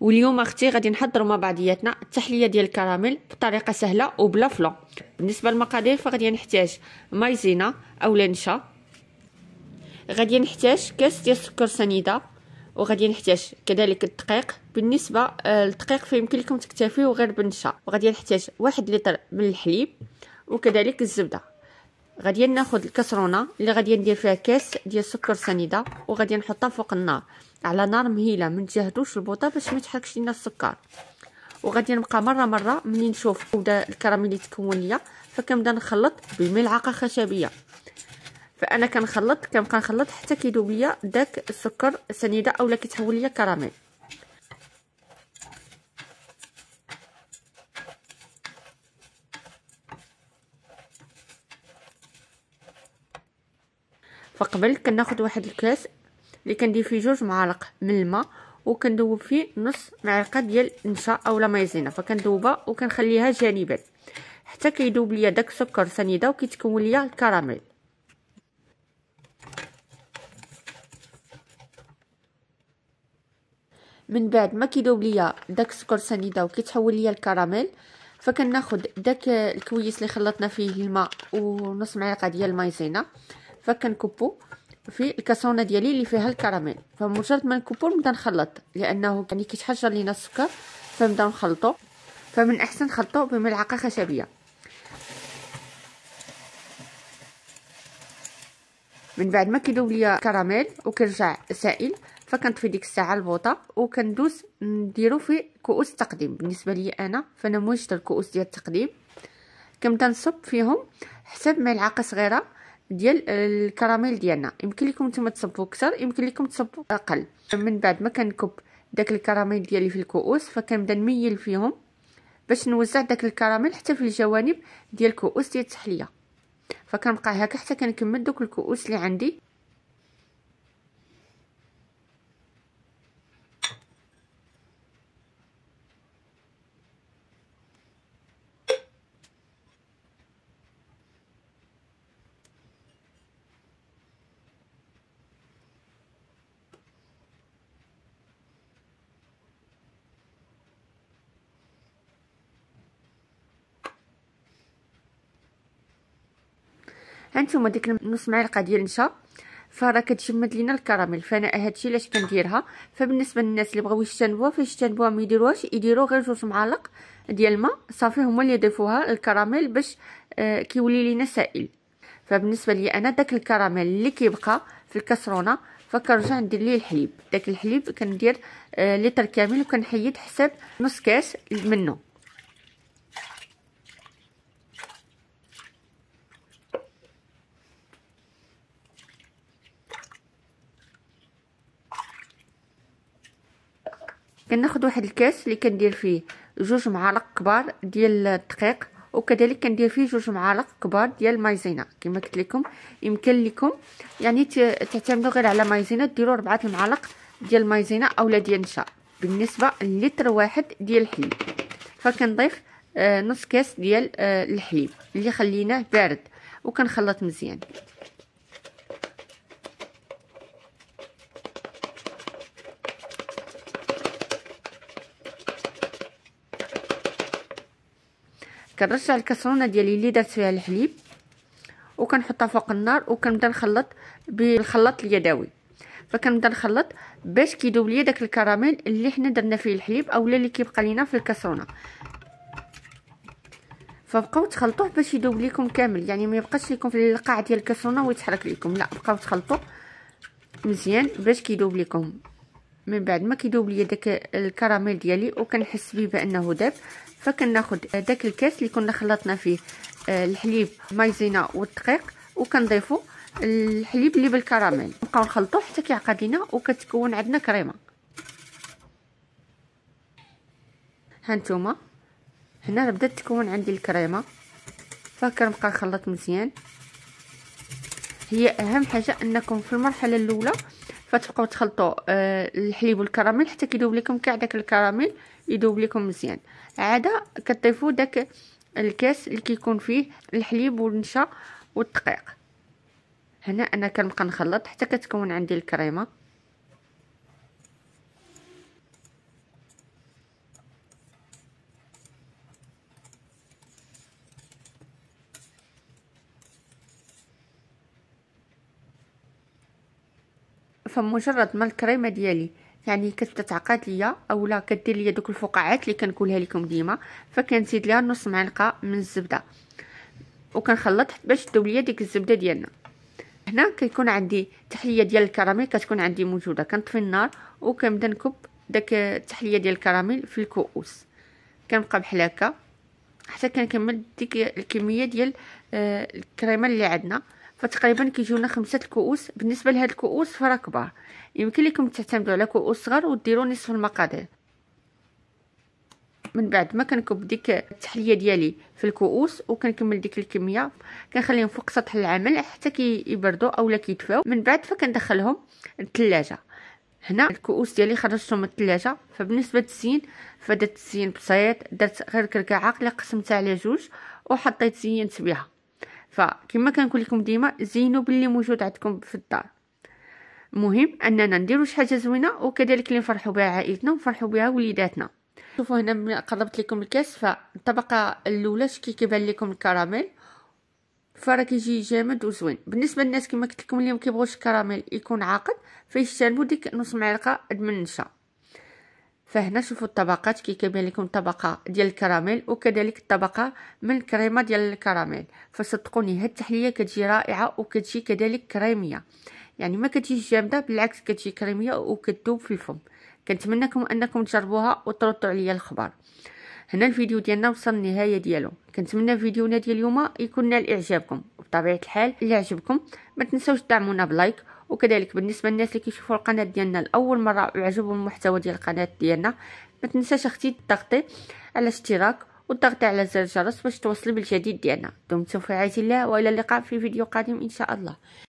واليوم اختي غادي نحضروا مع بعضياتنا التحليه ديال الكراميل بطريقه سهله وبلا فلو بالنسبه للمقادير فغادي نحتاج مايزينا او نشا غادي نحتاج كاس ديال السكر سنيده وغادي نحتاج كذلك الدقيق بالنسبه للدقيق آه، فيمكن لكم تكتفيو غير بالنشا وغادي نحتاج واحد لتر من الحليب وكذلك الزبده غادي ناخذ الكسرونه اللي غادي ندير فيها كاس ديال السكر سنيده وغادي نحطها فوق النار على نار مهيله ما تجهدوش البوطه باش ما تحركش لينا السكر وغادي نبقى مره مره ملي نشوف بدا الكراميل يتكون ليا فكنبدا نخلط بملعقه خشبيه فانا كنخلط كنبقى نخلط حتى كيذوب ليا داك السكر سنيده اولا كيتحول ليا كراميل فقبل كناخد واحد الكاس اللي كندير فيه جوج معالق من الماء وكندوب فيه نص معلقه ديال النشا اولا مايزينا فكندوبها وكنخليها جانبا حتى كيدوب ليا داك السكر سنيده وكيتكون ليا الكراميل من بعد ما كيدوب ليا داك السكر سنيده وكيتحول ليا الكراميل فكناخد داك الكويس اللي خلطنا فيه الماء ونص معلقه ديال المايزينا فكنكبو في الكاسونه ديالي اللي فيها الكراميل فمجرد ما نكبو نبدا نخلط لانه يعني كيتحجر لينا السكر فنبدا نخلطو فمن الاحسن نخلطو بملعقه خشبيه من بعد ما كيدوب ليا الكراميل وكيرجع سائل فكنطفي ديك الساعه البوطه وكندوز نديرو في كؤوس التقديم بالنسبه لي انا فانا موجد الكؤوس ديال التقديم كنبدا نصب فيهم حسب ملعقه صغيره ديال آه، الكراميل ديالنا يمكن لكم نتوما تصبوا اكثر يمكن لكم تصبوا اقل من بعد ما كنكب داك الكراميل ديالي في الكؤوس فكنبدا نميل فيهم باش نوزع داك الكراميل حتى في الجوانب ديال الكؤوس ديال التحليه فكنبقى هكا حتى كنكمل دوك الكؤوس اللي عندي هانتوما ديك نص معلقه ديال النشا فراه كتجمد لينا الكراميل فانا هادشي علاش كنديرها فبالنسبه للناس اللي بغاو يشتنبوها فاش يشتنبوها ما يديروهاش يديروا غير جوج معالق ديال الماء صافي هما اللي يضيفوها الكراميل باش آه، كيولي لينا سائل فبالنسبه لي انا داك الكراميل اللي كيبقى في الكسرونه فكنرجع ندير ليه الحليب داك الحليب كندير آه، لتر كامل وكنحيد حساب نص كاس منه كناخد واحد الكاس اللي كندير فيه جوج معالق كبار ديال الدقيق وكذلك كندير فيه جوج معالق كبار ديال المايزينا كما قلت لكم يمكن لكم يعني تعتمدوا غير على مايزينا ديروا ربعه المعالق ديال المايزينا اولا ديال النشا بالنسبه لتر واحد ديال الحليب فكنضيف آه، نص كاس ديال آه، الحليب اللي خليناه بارد وكنخلط مزيان كنرجع الكسرونه ديالي اللي درت فيها الحليب وكنحطها فوق النار وكنبدا نخلط بالخلاط اليدوي فكنبدا نخلط باش كيدوب ليا داك الكراميل اللي حنا درنا فيه الحليب اولا اللي كيبقى لينا في الكسرونه فبقاو تخلطوه باش يدوب ليكم كامل يعني ما يبقاش ليكم في القاع ديال الكسرونه ويتحرك ليكم لا بقاو تخلطوه مزيان باش كيدوب ليكم من بعد ما كيدوب ليا داك الكراميل ديالي وكنحس به بانه داب فكناخد داك الكاس اللي كنا خلطنا فيه آه، الحليب مايزينا والدقيق وكنضيفو الحليب اللي بالكراميل نبقاو نخلطو حتى كيعقد لينا وكتكون عندنا كريمه هانتوما هنا بدات تكون عندي الكريمه فكنبقى نخلط مزيان هي اهم حاجه انكم في المرحله الاولى كتبقاو تخلطوا آه، الحليب والكراميل حتى كيدوب لكم كاع داك الكراميل يدوب لكم مزيان عاده كتضيفوا داك الكاس اللي كيكون فيه الحليب والنشا والدقيق هنا انا كنبقى نخلط حتى كتكون عندي الكريمه فمجرد ما الكريمه ديالي يعني كتتعقد ليا اولا كدير ليا دوك الفقاعات اللي كنقولها لكم ديما فكنزيد ليها نص معلقه من الزبده وكنخلط باش تذوب ليا ديك الزبده ديالنا هنا كيكون عندي تحليه ديال الكراميل كتكون عندي موجوده كنطفي النار وكنبدا نكب داك التحليه ديال الكراميل في الكؤوس كنبقى بحال هكا حتى كنكمل ديك الكميه ديال آه، الكريمه اللي عندنا فتقريبا كيجيونا خمسة الكؤوس بالنسبه لهاد الكؤوس فرا كبار يمكن لكم تعتمدوا على كؤوس صغار وديروا نصف المقادير من بعد ما كنكب ديك التحليه ديالي في الكؤوس وكنكمل ديك الكميه كنخليهم فوق سطح العمل حتى كيبردوا اولا كيدفاو من بعد فكندخلهم التلاجة هنا الكؤوس ديالي خرجتهم من التلاجة فبالنسبه للزين فدرت الزين بسيط درت غير كركعه اللي قسمتها على جوج وحطيت زينت بها فكما كنقول لكم ديما زينوا باللي موجود عندكم في الدار المهم اننا نديروا شي حاجه زوينه وكذلك اللي نفرحوا بها عائلتنا ونفرحوا بها وليداتنا شوفوا هنا قربت لكم الكاس فالطبقه الاولى شكي كيبان لكم الكراميل فراه كيجي جامد وزوين بالنسبه للناس كما قلت لكم اليوم كيبغوش الكراميل يكون عاقد فيجتنبوا ديك نص معلقه د من النشا فهنا شوفوا الطبقات كي كيبان لكم طبقه ديال الكراميل وكذلك الطبقه من الكريمه ديال الكراميل فصدقوني هاد التحليه كتجي رائعه وكتجي كذلك كريميه يعني ما كتجيش جامده بالعكس كتجي كريميه وكتذوب في الفم كنتمنىكم انكم تجربوها وتردوا عليا الخبر هنا الفيديو ديالنا وصل النهايه ديالو كنتمنى فيديونا ديال اليوم يكون نال اعجابكم وبطبيعه الحال اللي عجبكم ما تنساوش تدعمونا بلايك وكذلك بالنسبه للناس اللي كيشوفوا القناه ديالنا لاول مره ويعجبهم المحتوى ديال القناه ديالنا ما تنساش اختي تضغطي على اشتراك وتضغطي على زر الجرس باش توصلي بالجديد ديالنا دمتم في رعايه الله والى اللقاء في فيديو قادم ان شاء الله